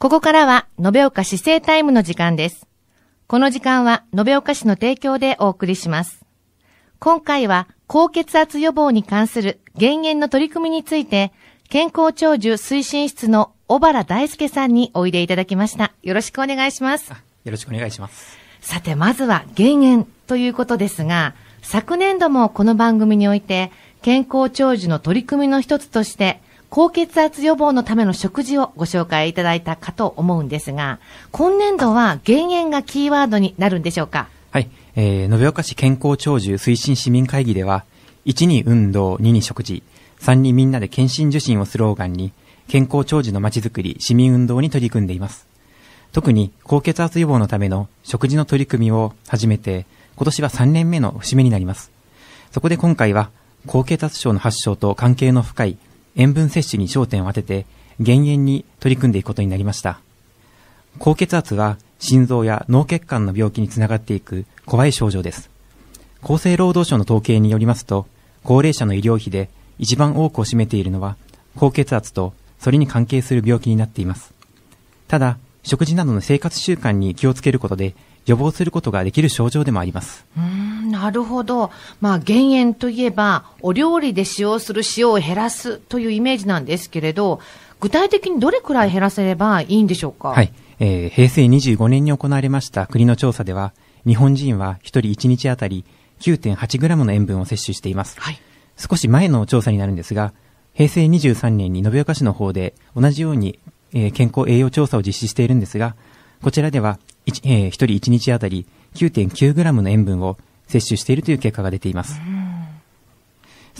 ここからは、延岡市政タイムの時間です。この時間は、延岡市の提供でお送りします。今回は、高血圧予防に関する減塩の取り組みについて、健康長寿推進室の小原大輔さんにおいでいただきました。よろしくお願いします。よろしくお願いします。さて、まずは減塩ということですが、昨年度もこの番組において、健康長寿の取り組みの一つとして、高血圧予防のための食事をご紹介いただいたかと思うんですが、今年度は減塩がキーワードになるんでしょうかはい、えー、延岡市健康長寿推進市民会議では、1に運動、2に食事、3にみんなで健診受診をスローガンに、健康長寿のまちづくり、市民運動に取り組んでいます。特に高血圧予防のための食事の取り組みを始めて、今年は3年目の節目になります。そこで今回は、高血圧症の発症と関係の深い塩分摂取に焦点を当てて減塩に取り組んでいくことになりました。高血圧は心臓や脳血管の病気につながっていく怖い症状です。厚生労働省の統計によりますと、高齢者の医療費で一番多くを占めているのは高血圧とそれに関係する病気になっています。ただ、食事などの生活習慣に気をつけることで予防することができる症状でもあります。なるほど。まあ、減塩といえば、お料理で使用する塩を減らすというイメージなんですけれど、具体的にどれくらい減らせればいいんでしょうか。はい。えー、平成25年に行われました国の調査では、日本人は1人1日あたり 9.8g の塩分を摂取しています。はい、少し前の調査になるんですが、平成23年に延岡市の方で同じように、えー、健康栄養調査を実施しているんですが、こちらでは、えー、1人1日あたり 9.9g の塩分を接種しているという結果が出ています。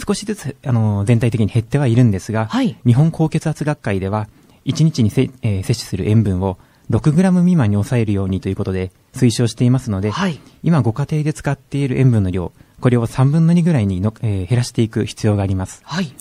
少しずつあの全体的に減ってはいるんですが、はい、日本高血圧学会では、1日にせ、えー、摂取する塩分を6グラム未満に抑えるようにということで推奨していますので、はい、今ご家庭で使っている塩分の量、これを3分の2ぐらいにの、えー、減らしていく必要があります。はい、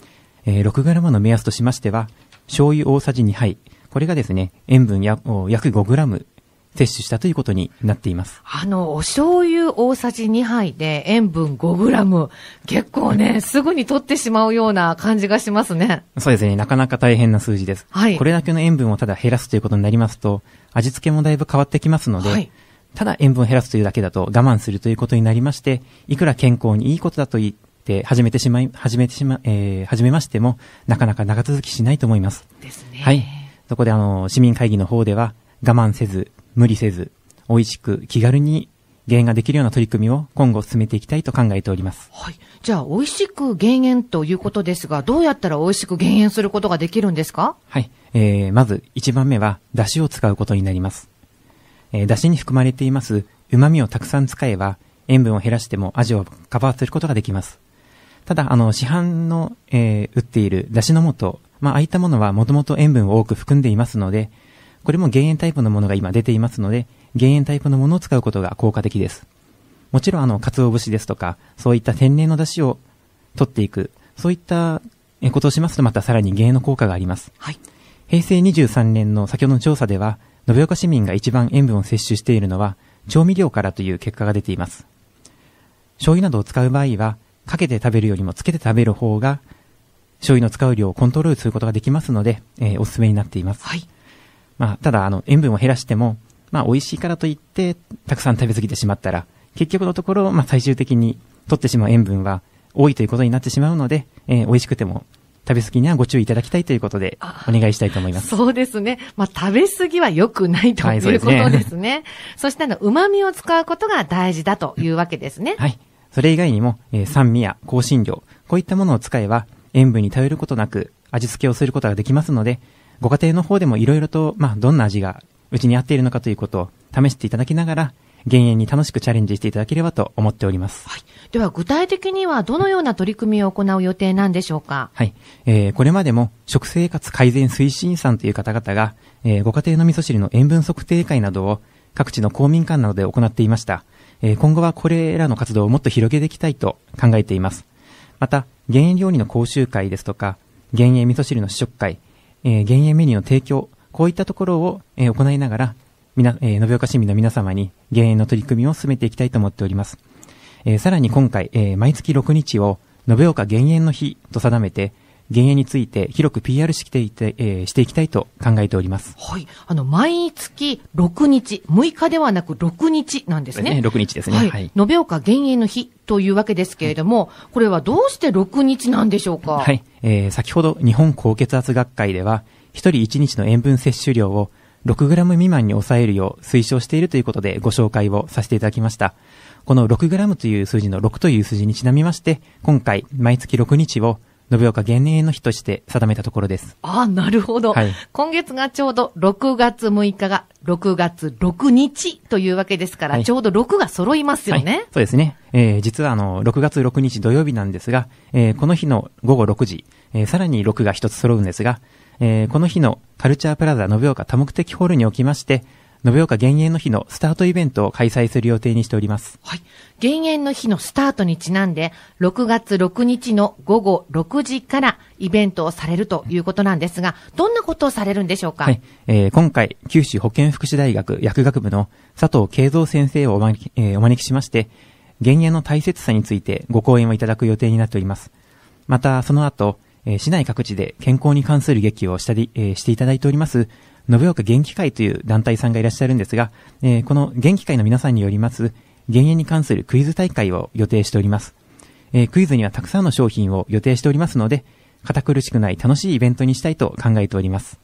えー、6グラムの目安としましては、醤油大さじ2杯、これがですね、塩分や約5グラム摂取したということになっています。あの、お醤油大さじ2杯で塩分5グラム。結構ね、すぐに取ってしまうような感じがしますね。そうですね。なかなか大変な数字です。はい。これだけの塩分をただ減らすということになりますと、味付けもだいぶ変わってきますので、はい、ただ塩分を減らすというだけだと我慢するということになりまして、いくら健康にいいことだと言って始めてしまい、始めてしま、えー、始めましても、なかなか長続きしないと思います。ですね。はい。そこであの、市民会議の方では、我慢せず無理せず、美味しく気軽に減塩ができるような取り組みを今後進めていきたいと考えております。はい。じゃあ、美味しく減塩ということですが、どうやったら美味しく減塩することができるんですかはい。えー、まず、1番目は、だしを使うことになります。えー、だしに含まれています、旨味をたくさん使えば、塩分を減らしても味をカバーすることができます。ただ、あの、市販の、えー、売っているだしの素、まあ、ああいったものはもともと塩分を多く含んでいますので、これも減塩タイプのものが今出ていますので、減塩タイプのものを使うことが効果的です。もちろん、あの、鰹節ですとか、そういった天然の出汁を取っていく、そういったことをしますと、またさらに減塩の効果があります。はい。平成23年の先ほどの調査では、延岡市民が一番塩分を摂取しているのは、調味料からという結果が出ています。醤油などを使う場合は、かけて食べるよりもつけて食べる方が、醤油の使う量をコントロールすることができますので、えー、おすすめになっています。はい。まあ、ただ、あの、塩分を減らしても、まあ、美味しいからといって、たくさん食べ過ぎてしまったら、結局のところ、まあ、最終的に取ってしまう塩分は多いということになってしまうので、えー、美味しくても食べ過ぎにはご注意いただきたいということで、お願いしたいと思います。そうですね。まあ、食べ過ぎは良くないということですね。はい、そ、ね、してあの、旨味を使うことが大事だというわけですね。はい。それ以外にも、えー、酸味や香辛料、こういったものを使えば、塩分に頼ることなく味付けをすることができますので、ご家庭の方でもいろいろと、まあ、どんな味がうちに合っているのかということを試していただきながら、減塩に楽しくチャレンジしていただければと思っております。はい。では、具体的にはどのような取り組みを行う予定なんでしょうかはい。えー、これまでも、食生活改善推進さんという方々が、えー、ご家庭の味噌汁の塩分測定会などを各地の公民館などで行っていました。えー、今後はこれらの活動をもっと広げていきたいと考えています。また、減塩料理の講習会ですとか、減塩味噌汁の試食会、えー、減塩メニューの提供、こういったところを、えー、行いながら、みな、えー、延岡市民の皆様に減塩の取り組みを進めていきたいと思っております。えー、さらに今回、えー、毎月6日を、延岡減塩の日と定めて、減塩について広く PR していて、えー、していきたいと考えております。はい。あの、毎月6日、6日ではなく6日なんですね。ね6日ですね。はい。はい、延岡減塩の日というわけですけれども、はい、これはどうして6日なんでしょうかはい。えー、先ほど日本高血圧学会では、1人1日の塩分摂取量を6ム未満に抑えるよう推奨しているということでご紹介をさせていただきました。この6ムという数字の6という数字にちなみまして、今回毎月6日を延岡元年の日として定めたところです。ああ、なるほど、はい、今月がちょうど6月6日が6月6日というわけですから、はい、ちょうど6が揃いますよね。はい、そうですね。えー、実はあの、6月6日土曜日なんですが、えー、この日の午後6時、えー、さらに6が1つ揃うんですが、えー、この日のカルチャープラザ延岡多目的ホールにおきまして、延岡減塩の日のスタートイベントを開催する予定にしております。はい。減塩の日のスタートにちなんで、6月6日の午後6時からイベントをされるということなんですが、どんなことをされるんでしょうかはい。えー、今回、九州保健福祉大学薬学部の佐藤慶三先生をお招き,、えー、お招きしまして、減塩の大切さについてご講演をいただく予定になっております。また、その後、えー、市内各地で健康に関する劇をしたり、えー、していただいております、延岡元気会という団体さんがいらっしゃるんですが、えー、この元気会の皆さんによります、減塩に関するクイズ大会を予定しております。えー、クイズにはたくさんの商品を予定しておりますので、堅苦しくない楽しいイベントにしたいと考えております。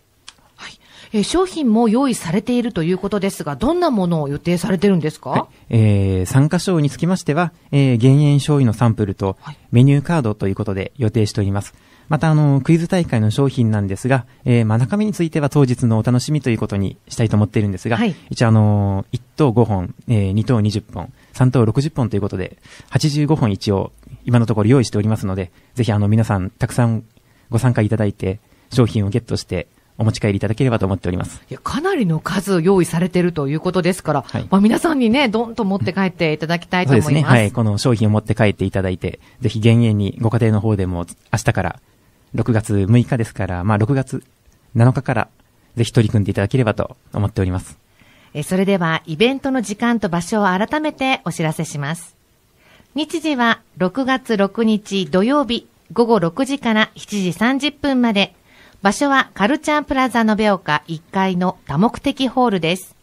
はい。えー、商品も用意されているということですが、どんなものを予定されてるんですか、はい、えー、参加賞につきましては、えー、減塩醤油のサンプルとメニューカードということで予定しております。はいまた、あの、クイズ大会の商品なんですが、えー、まあ、中身については当日のお楽しみということにしたいと思っているんですが、はい、一応、あの、1等5本、えー、2等20本、3等60本ということで、85本一応、今のところ用意しておりますので、ぜひ、あの、皆さん、たくさんご参加いただいて、商品をゲットして、お持ち帰りいただければと思っております。いや、かなりの数用意されているということですから、はい、まあ皆さんにね、どんと持って帰っていただきたいと思います。そうですね。はい。この商品を持って帰っていただいて、ぜひ減塩にご家庭の方でも明日から6月6日ですから、まあ、6月7日からぜひ取り組んでいただければと思っております。えそれでは、イベントの時間と場所を改めてお知らせします。日時は6月6日土曜日午後6時から7時30分まで。場所はカルチャープラザ延岡1階の多目的ホールです。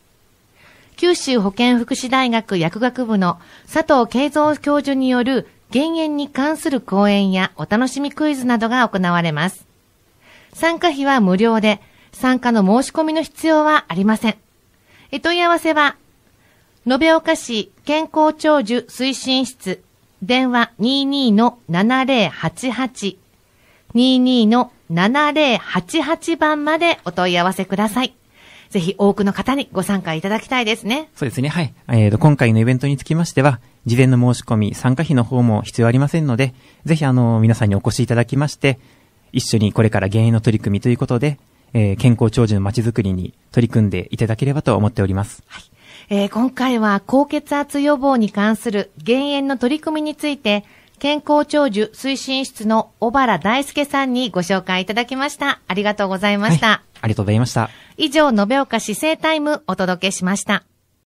九州保健福祉大学薬学部の佐藤慶三教授による減塩に関する講演やお楽しみクイズなどが行われます。参加費は無料で、参加の申し込みの必要はありません。え問い合わせは、延岡市健康長寿推進室、電話22-7088、22-7088番までお問い合わせください。ぜひ多くの方にご参加いただきたいですね。そうですね、はい。えーと、今回のイベントにつきましては、事前の申し込み、参加費の方も必要ありませんので、ぜひあの、皆さんにお越しいただきまして、一緒にこれから減塩の取り組みということで、えー、健康長寿のまちづくりに取り組んでいただければと思っております。はい。えー、今回は高血圧予防に関する減塩の取り組みについて、健康長寿推進室の小原大輔さんにご紹介いただきました。ありがとうございました。はいありがとうございました。以上、延岡市政タイムお届けしました。